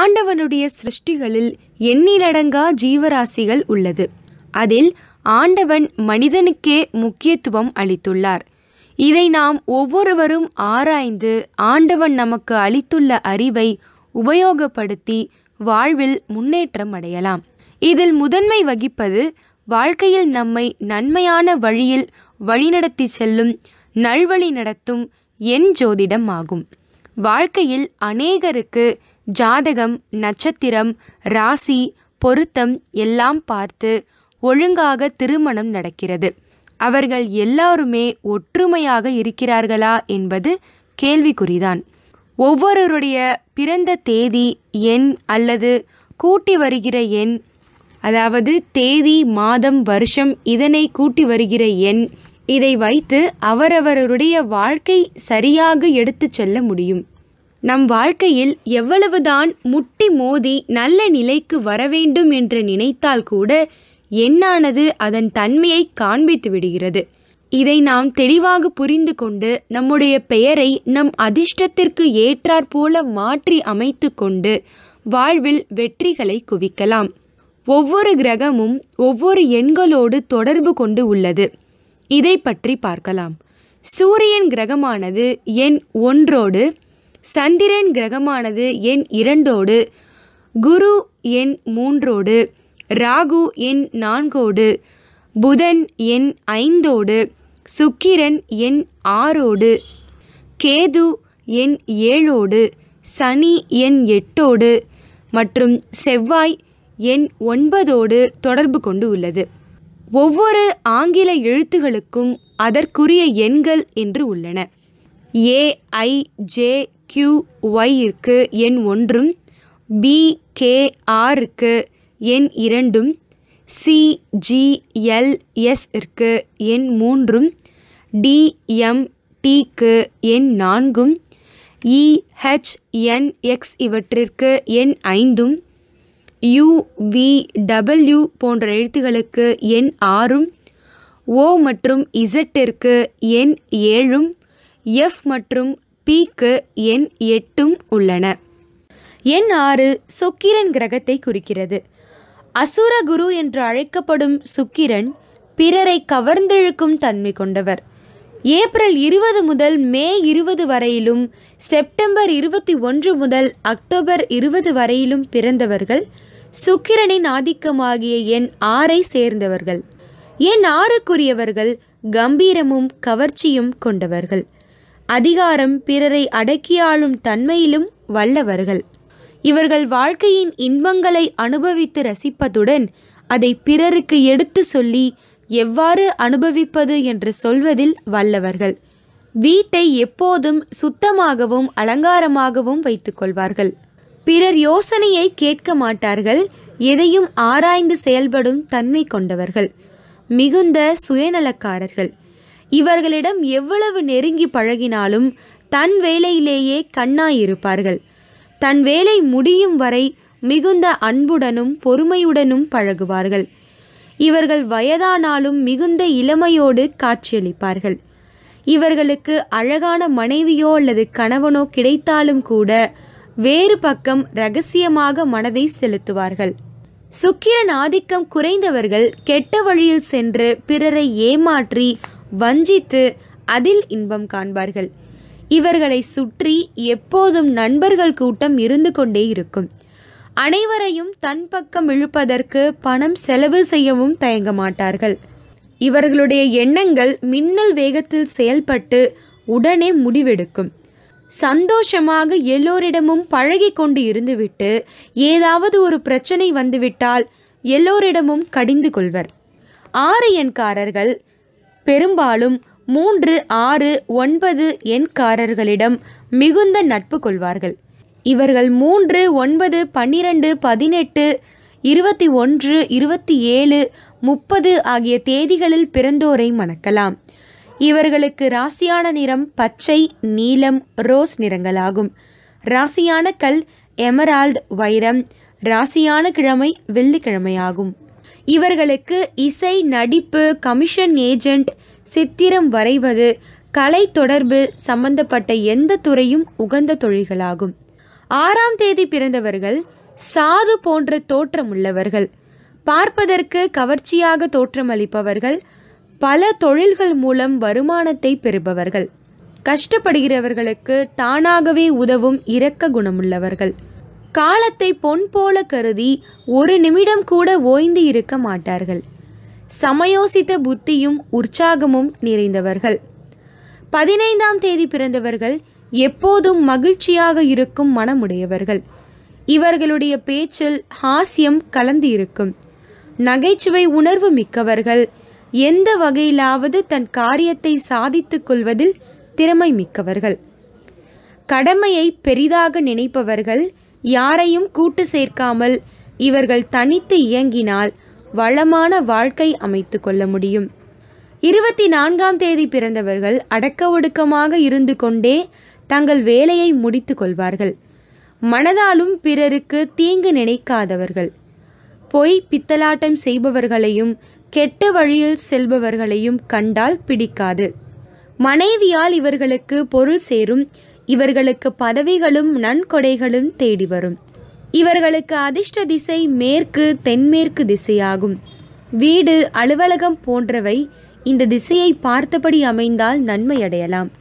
ஆண்டவனுடைய சிருஷ்டிகளில் எண்ணிலடங்கா ஜீவராசிகள் உள்ளது அதில் ஆண்டவன் மனிதனுக்கே முக்கியத்துவம் அளித்துள்ளார் இதை நாம் ஒவ்வொருவரும் ஆராய்ந்து ஆண்டவன் நமக்கு அளித்துள்ள அறிவை உபயோகப்படுத்தி வாழ்வில் முன்னேற்றம் அடையலாம் இதில் முதன்மை வகிப்பது வாழ்க்கையில் நம்மை நன்மையான வழியில் வழிநடத்தி செல்லும் நல்வழி நடத்தும் என் ஜோதிடம் ஆகும் வாழ்க்கையில் அநேகருக்கு ஜாதகம் நட்சத்திரம் ராசி பொருத்தம் எல்லாம் பார்த்து ஒழுங்காக திருமணம் நடக்கிறது அவர்கள் எல்லாருமே ஒற்றுமையாக இருக்கிறார்களா என்பது கேள்விக்குறிதான் ஒவ்வொருவருடைய பிறந்த தேதி எண் அல்லது கூட்டி வருகிற எண் அதாவது தேதி மாதம் வருஷம் இதனை கூட்டி வருகிற எண் இதை வைத்து அவரவருடைய வாழ்க்கை சரியாக எடுத்து செல்ல முடியும் நம் வாழ்க்கையில் எவ்வளவுதான் முட்டி மோதி நல்ல நிலைக்கு வரவேண்டும் என்று நினைத்தால் கூட எண்ணானது அதன் தன்மையை காண்பித்து விடுகிறது இதை நாம் தெளிவாக புரிந்து கொண்டு நம்முடைய பெயரை நம் அதிர்ஷ்டத்திற்கு ஏற்றாற்போல மாற்றி அமைத்து கொண்டு வாழ்வில் வெற்றிகளை குவிக்கலாம் ஒவ்வொரு கிரகமும் ஒவ்வொரு எண்களோடு தொடர்பு கொண்டு உள்ளது இதை பற்றி பார்க்கலாம் சூரியன் கிரகமானது எண் ஒன்றோடு சந்திரன் கிரகமானது எண் இரண்டோடு குரு எண் மூன்றோடு ராகு எண் நான்கோடு புதன் எண் ஐந்தோடு சுக்கிரன் எண் ஆறோடு கேது எண் ஏழோடு சனி எண் எட்டோடு மற்றும் செவ்வாய் எண் ஒன்பதோடு தொடர்பு கொண்டு உள்ளது ஒவ்வொரு ஆங்கில எழுத்துகளுக்கும் அதற்குரிய எண்கள் என்று உள்ளன A I J Q Y இருக்கு எண் ஒன்றும் பி பிகேஆர் இருக்கு எண் இரண்டும் சிஜிஎல்எஸ் இருக்கு எண் மூன்றும் டிஎம்டிக்கு எண் நான்கும் இஹெச்என்எக்ஸ் e, இவற்றிற்கு எண் ஐந்தும் யுவிடபிள்யூ போன்ற எழுத்துகளுக்கு எண் ஆறும் ஓ மற்றும் இசட்டிற்கு எண் ஏழும் எஃப் மற்றும் பிக்கு எண் எட்டும் உள்ளன எண் ஆறு சுக்கிரன் கிரகத்தை குறிக்கிறது அசுர குரு என்று அழைக்கப்படும் சுக்கிரன் பிறரை கவர்ந்தெழுக்கும் தன்மை கொண்டவர் ஏப்ரல் இருபது முதல் மே இருபது வரையிலும் செப்டம்பர் இருபத்தி ஒன்று முதல் அக்டோபர் இருபது வரையிலும் பிறந்தவர்கள் சுக்கிரனின் ஆதிக்கமாகிய எண் ஆறை சேர்ந்தவர்கள் எண் ஆறுக்குரியவர்கள் கம்பீரமும் கவர்ச்சியும் கொண்டவர்கள் அதிகாரம் பிறரை அடக்கியாளும் தன்மையிலும் வல்லவர்கள் இவர்கள் வாழ்க்கையின் இன்பங்களை அனுபவித்து ரசிப்பதுடன் அதை பிறருக்கு எடுத்து சொல்லி எவ்வாறு அனுபவிப்பது என்று சொல்வதில் வல்லவர்கள் வீட்டை எப்போதும் சுத்தமாகவும் அலங்காரமாகவும் வைத்துக்கொள்வார்கள் பிறர் யோசனையை கேட்க மாட்டார்கள் எதையும் ஆராய்ந்து செயல்படும் தன்மை கொண்டவர்கள் மிகுந்த சுயநலக்காரர்கள் இவர்களிடம் எவ்வளவு நெருங்கி பழகினாலும் தன் வேலையிலேயே கண்ணாயிருப்பார்கள் தன் வேலை முடியும் வரை மிகுந்த அன்புடனும் பொறுமையுடனும் பழகுவார்கள் இவர்கள் வயதானாலும் மிகுந்த இளமையோடு காட்சியளிப்பார்கள் இவர்களுக்கு அழகான மனைவியோ அல்லது கணவனோ கிடைத்தாலும் கூட வேறு பக்கம் ரகசியமாக மனதை செலுத்துவார்கள் சுக்கிரன் ஆதிக்கம் குறைந்தவர்கள் கெட்ட வழியில் சென்று பிறரை ஏமாற்றி வஞ்சித்து அதில் இன்பம் காண்பார்கள் இவர்களை சுற்றி எப்போதும் நண்பர்கள் கூட்டம் இருந்து கொண்டே இருக்கும் அனைவரையும் தன் பக்கம் இழுப்பதற்கு பணம் செலவு செய்யவும் தயங்க மாட்டார்கள் இவர்களுடைய எண்ணங்கள் மின்னல் வேகத்தில் செயல்பட்டு உடனே முடிவெடுக்கும் சந்தோஷமாக எல்லோரிடமும் பழகி கொண்டு இருந்துவிட்டு ஏதாவது ஒரு பிரச்சனை வந்துவிட்டால் எல்லோரிடமும் கடிந்து கொள்வர் ஆரியன்காரர்கள் பெரும்பாலும் மூன்று ஆறு ஒன்பது எண்காரர்களிடம் மிகுந்த நட்பு கொள்வார்கள் இவர்கள் மூன்று ஒன்பது பன்னிரண்டு பதினெட்டு இருபத்தி ஒன்று இருபத்தி ஏழு முப்பது ஆகிய தேதிகளில் பிறந்தோரை மணக்கலாம் இவர்களுக்கு ராசியான நிறம் பச்சை நீலம் ரோஸ் நிறங்களாகும் ராசியான கல் எமரால்டு வைரம் ராசியான கிழமை வெள்ளிக்கிழமையாகும் இவர்களுக்கு இசை நடிப்பு கமிஷன் ஏஜெண்ட் சித்திரம் வரைவது கலை தொடர்பு சம்பந்தப்பட்ட எந்த துறையும் உகந்த தொழில்களாகும் ஆறாம் தேதி பிறந்தவர்கள் சாது போன்ற தோற்றம் உள்ளவர்கள் பார்ப்பதற்கு கவர்ச்சியாக தோற்றமளிப்பவர்கள் பல தொழில்கள் மூலம் வருமானத்தை பெறுபவர்கள் கஷ்டப்படுகிறவர்களுக்கு தானாகவே உதவும் இரக்க குணமுள்ளவர்கள் காலத்தை பொன் போல கருதி ஒரு நிமிடம் கூட ஓய்ந்து இருக்க மாட்டார்கள் சமயோசித்த புத்தியும் உற்சாகமும் நிறைந்தவர்கள் பதினைந்தாம் தேதி பிறந்தவர்கள் எப்போதும் மகிழ்ச்சியாக இருக்கும் மனமுடையவர்கள் இவர்களுடைய பேச்சில் ஹாஸ்யம் கலந்து இருக்கும் நகைச்சுவை உணர்வு மிக்கவர்கள் எந்த வகையிலாவது தன் காரியத்தை சாதித்துக் கொள்வதில் திறமை மிக்கவர்கள் கடமையை பெரிதாக நினைப்பவர்கள் யாரையும் கூட்டு சேர்க்காமல் இவர்கள் தனித்து இயங்கினால் வளமான வாழ்க்கை அமைத்து கொள்ள முடியும் இருபத்தி நான்காம் தேதி பிறந்தவர்கள் அடக்க ஒடுக்கமாக இருந்து கொண்டே தங்கள் வேலையை முடித்து கொள்வார்கள் மனதாலும் பிறருக்கு தீங்கு நினைக்காதவர்கள் பொய் பித்தலாட்டம் செய்பவர்களையும் கெட்ட வழியில் செல்பவர்களையும் கண்டால் பிடிக்காது மனைவியால் இவர்களுக்கு பொருள் சேரும் இவர்களுக்கு பதவிகளும் நன்கொடைகளும் தேடி வரும் இவர்களுக்கு அதிர்ஷ்ட திசை மேற்கு தென்மேற்கு திசையாகும் வீடு அலுவலகம் போன்றவை இந்த திசையை பார்த்தபடி அமைந்தால் நன்மையடையலாம்